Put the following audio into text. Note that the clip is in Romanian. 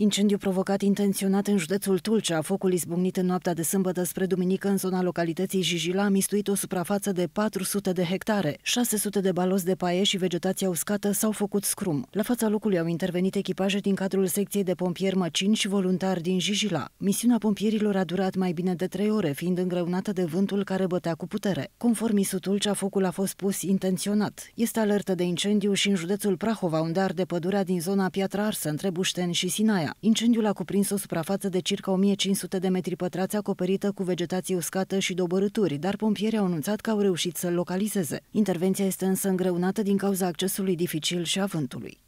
Incendiu provocat intenționat în județul Tulcea, focul izbucnit în noaptea de sâmbătă spre duminică în zona localității Jijila a mistuit o suprafață de 400 de hectare. 600 de balos de paie și vegetația uscată s-au făcut scrum. La fața locului au intervenit echipaje din cadrul secției de pompieri Măcin și voluntari din Jijila. Misiunea pompierilor a durat mai bine de 3 ore, fiind îngreunată de vântul care bătea cu putere. Conform Isu Tulcea, focul a fost pus intenționat. Este alertă de incendiu și în județul Prahova, unde arde pădurea din zona Piatra Arsă, între Bușteni și Sinaia. Marea. Incendiul a cuprins o suprafață de circa 1500 de metri pătrați acoperită cu vegetație uscată și dobărâturi, dar pompierii au anunțat că au reușit să-l localizeze. Intervenția este însă îngreunată din cauza accesului dificil și a vântului.